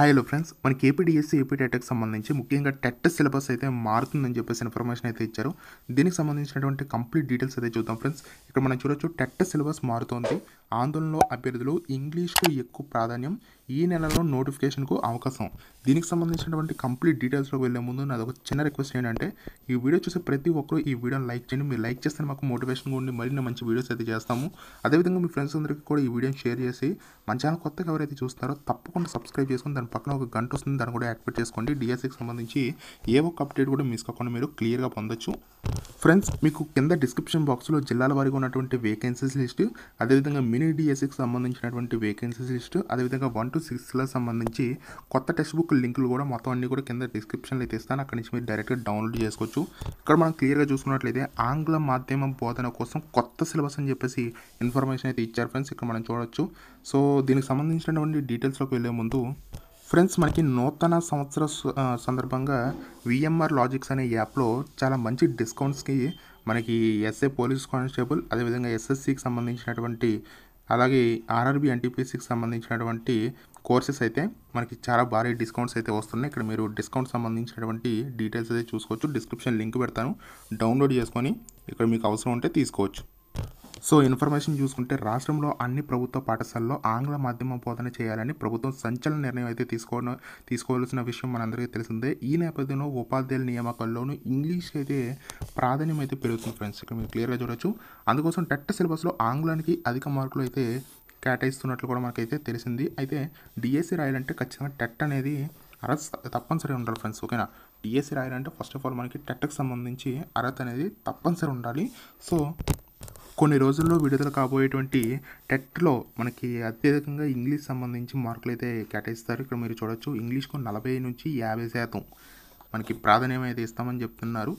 hello friends మన APDSC AP టెట్కి సంబంధించి ముఖ్యంగా టెట్ సిలబస్ అయితే మారుతుందని చెప్పేసి ఇన్ఫర్మేషన్ అయితే ఇచ్చారు దీనికి సంబంధించినటువంటి కంప్లీట్ డీటెయిల్స్ అయితే చూద్దాం ఫ్రెండ్స్ ఇక్కడ మనం చూడొచ్చు టెట్ సిలబస్ మారుతోంది ఆందోళనలో అభ్యర్థులు ఇంగ్లీష్కు ఎక్కువ ప్రాధాన్యం ఈ నెలలో నోటిఫికేషన్కు అవకాశం దీనికి సంబంధించినటువంటి కంప్లీట్ డీటెయిల్స్లోకి వెళ్ళే ముందు నాది ఒక చిన్న రిక్వెస్ట్ ఏంటంటే ఈ వీడియో చూసే ప్రతి ఒక్కరూ ఈ వీడియోని లైక్ చేయండి మీరు లైక్ చేస్తే మాకు మోటివేషన్గా ఉండి మరిన్ని మంచి వీడియోస్ అయితే చేస్తాము అదేవిధంగా మీ ఫ్రెండ్స్ అందరికీ కూడా ఈ వీడియోని షేర్ చేసి మన ఛానల్ కొత్తగా ఎవరైతే చూస్తారో తప్పకుండా సబ్స్క్రైబ్ చేసుకుని దాని పక్కన ఒక గంట వస్తుంది దాన్ని కూడా యాక్టివేట్ చేసుకోండి డిఎస్సికి సంబంధించి ఏ ఒక్క అప్డేట్ కూడా మిస్ కాకుండా మీరు క్లియర్గా పొందొచ్చు ఫ్రెండ్స్ మీకు కింద డిస్క్రిప్షన్ బాక్స్లో జిల్లాల వారిగా ఉన్నటువంటి వేకెన్సీస్ లిస్టు అదేవిధంగా మినీ డిఎస్సికి సంబంధించినటువంటి వేకెన్సీస్ లిస్టు అదేవిధంగా వన్ టు సిక్స్లో సంబంధించి కొత్త టెక్స్ట్ బుక్ లింకులు కూడా మొత్తం అన్ని కూడా కింద డిస్క్రిప్షన్లో అయితే ఇస్తాను అక్కడి నుంచి మీరు డైరెక్ట్గా డౌన్లోడ్ చేసుకోవచ్చు ఇక్కడ మనం క్లియర్గా చూసుకున్నట్లయితే ఆంగ్ల మాధ్యమం బోధన కోసం కొత్త సిలబస్ అని చెప్పేసి ఇన్ఫర్మేషన్ అయితే ఇచ్చారు ఫ్రెండ్స్ ఇక్కడ మనం చూడవచ్చు సో దీనికి సంబంధించినటువంటి డీటెయిల్స్లోకి వెళ్ళే ముందు ఫ్రెండ్స్ మనకి నూతన సంవత్సర సందర్భంగా విఎంఆర్ లాజిక్స్ అనే యాప్లో చాలా మంచి డిస్కౌంట్స్కి మనకి ఎస్ఏ పోలీస్ కానిస్టేబుల్ అదేవిధంగా ఎస్ఎస్సికి సంబంధించినటువంటి అలాగే ఆర్ఆర్బి ఎన్టీపీసీకి సంబంధించినటువంటి కోర్సెస్ అయితే మనకి చాలా భారీ డిస్కౌంట్స్ అయితే వస్తున్నాయి ఇక్కడ మీరు డిస్కౌంట్ సంబంధించినటువంటి డీటెయిల్స్ అయితే చూసుకోవచ్చు డిస్క్రిప్షన్ లింక్ పెడతాను డౌన్లోడ్ చేసుకొని ఇక్కడ మీకు అవసరం ఉంటే తీసుకోవచ్చు సో ఇన్ఫర్మేషన్ చూసుకుంటే రాష్ట్రంలో అన్ని ప్రభుత్వ పాఠశాలలో ఆంగ్ల మాధ్యమం బోధన చేయాలని ప్రభుత్వం సంచలన నిర్ణయం అయితే తీసుకోవడం తీసుకోవాల్సిన విషయం మనందరికీ తెలిసిందే ఈ నేపథ్యంలో ఉపాధ్యాయుల నియామకాల్లోనూ ఇంగ్లీష్ అయితే ప్రాధాన్యం అయితే పెరుగుతుంది ఫ్రెండ్స్ ఇక్కడ మీరు క్లియర్గా చూడొచ్చు అందుకోసం టెట్ సిలబస్లో ఆంగ్లానికి అధిక మార్కులు అయితే కేటాయిస్తున్నట్లు కూడా మనకైతే తెలిసింది అయితే డిఎస్సి రాయాలంటే ఖచ్చితంగా టెట్ అనేది అర్హత తప్పనిసరి ఉండాలి ఫ్రెండ్స్ ఓకేనా డిఎస్సి రాయాలంటే ఫస్ట్ ఆఫ్ ఆల్ మనకి టెట్కి సంబంధించి అర్హత అనేది తప్పనిసరి ఉండాలి సో కొన్ని రోజుల్లో విడుదల కాబోయేటువంటి టెట్లో మనకి అత్యధికంగా ఇంగ్లీష్ సంబంధించి మార్కులు అయితే కేటాయిస్తారు ఇక్కడ మీరు చూడొచ్చు ఇంగ్లీష్కు నలభై నుంచి యాభై శాతం మనకి ప్రాధాన్యం అయితే ఇస్తామని చెప్తున్నారు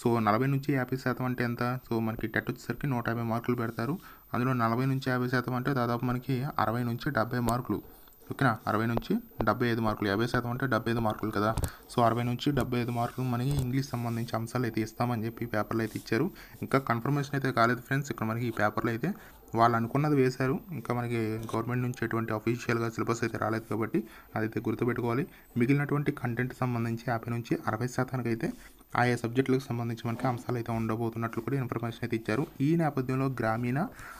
సో నలభై నుంచి యాభై శాతం అంటే ఎంత సో మనకి టెట్ వచ్చేసరికి నూట యాభై మార్కులు పెడతారు అందులో నలభై నుంచి యాభై శాతం అంటే దాదాపు మనకి అరవై నుంచి డెబ్బై మార్కులు ఓకేనా అరవై నుంచి డెబ్బై ఐదు మార్కులు యాభై శాతం అంటే డెబ్బై ఐదు మార్కులు కదా సో అరవై నుంచి డెబ్బై ఐదు మార్కులు మనకి ఇంగ్లీష్ సంబంధించి అంశాలు అయితే ఇస్తామని చెప్పి పేపర్లో అయితే ఇచ్చారు ఇంకా కన్ఫర్మేషన్ అయితే కాలేదు ఫ్రెండ్స్ ఇక్కడ మనకి ఈ పేపర్లో అయితే వాళ్ళు అనుకున్నది వేశారు ఇంకా మనకి గవర్నమెంట్ నుంచి ఎటువంటి అఫీషియల్గా సిలబస్ అయితే రాలేదు కాబట్టి అదైతే గుర్తుపెట్టుకోవాలి మిగిలినటువంటి కంటెంట్ సంబంధించి యాభై నుంచి అరవై శాతానికి అయితే ఆయా సబ్జెక్టులకు సంబంధించి మనకి అంశాలు అయితే ఉండబోతున్నట్లు కూడా ఇన్ఫర్మేషన్ అయితే ఇచ్చారు ఈ నేపథ్యంలో గ్రామీణ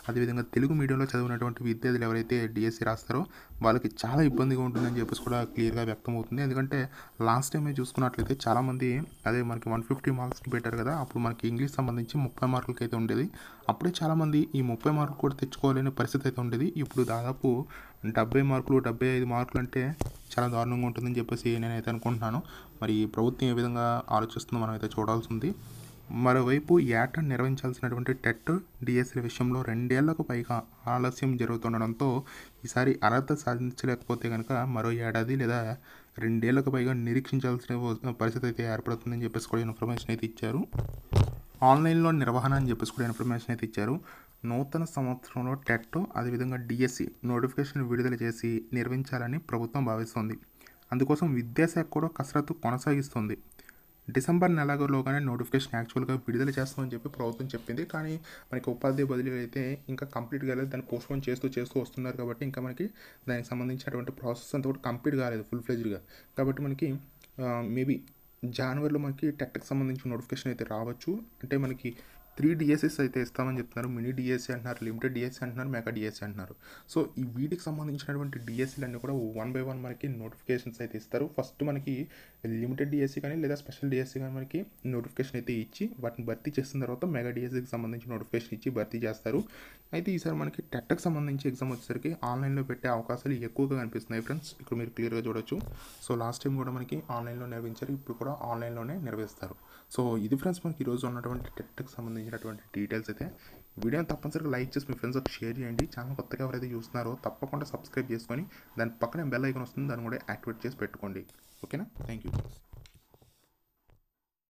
అదేవిధంగా తెలుగు మీడియంలో చదివినటువంటి విద్యార్థులు ఎవరైతే డిఎస్సి e రాస్తారో వాళ్ళకి చాలా ఇబ్బందిగా ఉంటుందని చెప్పేసి కూడా క్లియర్గా వ్యక్తం అవుతుంది ఎందుకంటే లాస్ట్ టైమే చూసుకున్నట్లయితే చాలామంది అదే మనకి వన్ ఫిఫ్టీ మార్క్స్కి పెట్టారు కదా అప్పుడు మనకి ఇంగ్లీష్ సంబంధించి ముప్పై మార్కులకి అయితే ఉండేది అప్పుడే చాలామంది ఈ ముప్పై మార్కులు కూడా తెచ్చుకోవాలనే పరిస్థితి అయితే ఉండేది ఇప్పుడు దాదాపు డెబ్బై మార్కులు డెబ్బై ఐదు మార్కులు అంటే చాలా దారుణంగా ఉంటుందని చెప్పేసి నేనైతే అనుకుంటున్నాను మరి ప్రభుత్వం ఏ విధంగా ఆలోచిస్తుందో మనం అయితే చూడాల్సి ఉంది మరోవైపు ఏటా నిర్వహించాల్సినటువంటి టెట్ డిఎస్సీ విషయంలో రెండేళ్లకు పైగా ఆలస్యం జరుగుతుండడంతో ఈసారి అర్హత సాధించలేకపోతే కనుక మరో ఏడాది లేదా రెండేళ్లకు పైగా నిరీక్షించాల్సిన పరిస్థితి అయితే ఏర్పడుతుందని చెప్పేసి కూడా ఇన్ఫర్మేషన్ అయితే ఇచ్చారు ఆన్లైన్లో నిర్వహణ అని చెప్పేసి కూడా ఇన్ఫర్మేషన్ అయితే ఇచ్చారు నూతన సంవత్సరంలో టెట్ అదేవిధంగా డిఎస్సి నోటిఫికేషన్ విడుదల చేసి నిర్వహించాలని ప్రభుత్వం భావిస్తోంది అందుకోసం విద్యాశాఖ కూడా కసరత్తు కొనసాగిస్తుంది డిసెంబర్ నెలలోగానే నోటిఫికేషన్ యాక్చువల్గా విడుదల చేస్తామని చెప్పి ప్రభుత్వం చెప్పింది కానీ మనకి ఉపాధి బదిలీ అయితే ఇంకా కంప్లీట్ కాలేదు దాన్ని పోస్ట్పోన్ చేస్తూ చేస్తూ వస్తున్నారు కాబట్టి ఇంకా మనకి దానికి సంబంధించినటువంటి ప్రాసెస్ అంతా కూడా కంప్లీట్ కాలేదు ఫుల్ ఫ్లెజ్డ్గా కాబట్టి మనకి మేబీ జనవరిలో మనకి టెట్కి సంబంధించిన నోటిఫికేషన్ అయితే రావచ్చు అంటే మనకి త్రీ డిఎస్ఎస్ అయితే ఇస్తామని చెప్తున్నారు మినీ డిఎస్సీ అంటున్నారు లిమిటెడ్ డిఎస్సీ అంటున్నారు మెగా డిఎస్సీ అంటున్నారు సో ఈ వీటికి సంబంధించినటువంటి డిఎస్సీలు అన్నీ కూడా వన్ బై వన్ మనకి నోటిఫికేషన్స్ అయితే ఇస్తారు ఫస్ట్ మనకి లిమిటెడ్ డిఎస్సీ కానీ లేదా స్పెషల్ డిఎస్సీ కానీ మనకి నోటిఫికేషన్ అయితే ఇచ్చి వాటిని భర్తీ చేసిన తర్వాత మెగా డిఎస్సీకి సంబంధించి నోటిఫికేషన్ ఇచ్చి భర్తీ చేస్తారు అయితే ఈసారి మనకి టెట్కి సంబంధించి ఎగ్జామ్ వచ్చేసరికి ఆన్లైన్లో పెట్టే అవకాశాలు ఎక్కువగా కనిపిస్తున్నాయి ఫ్రెండ్స్ ఇక్కడ మీరు క్లియర్గా చూడొచ్చు సో లాస్ట్ టైం కూడా మనకి ఆన్లైన్లో నిర్వహించారు ఇప్పుడు కూడా ఆన్లైన్లోనే నిర్వహిస్తారు సో ఇది ఫ్రెండ్స్ మనకి ఈరోజు ఉన్నటువంటి టెట్కి సంబంధించి సంబంధించినటువంటి డీటెయిల్స్ అయితే వీడియోని తప్పనిసరిగా లైక్ చేసి మీ ఫ్రెండ్స్ షేర్ చేయండి ఛానల్ కొత్తగా ఎవరైతే చూస్తున్నారో తప్పకుండా సబ్స్క్రైబ్ చేసుకొని దాని పక్కనే బెల్ ఐకన్ వస్తుంది దాన్ని కూడా యాక్టివేట్ చేసి పెట్టుకోండి ఓకేనా థ్యాంక్ యూ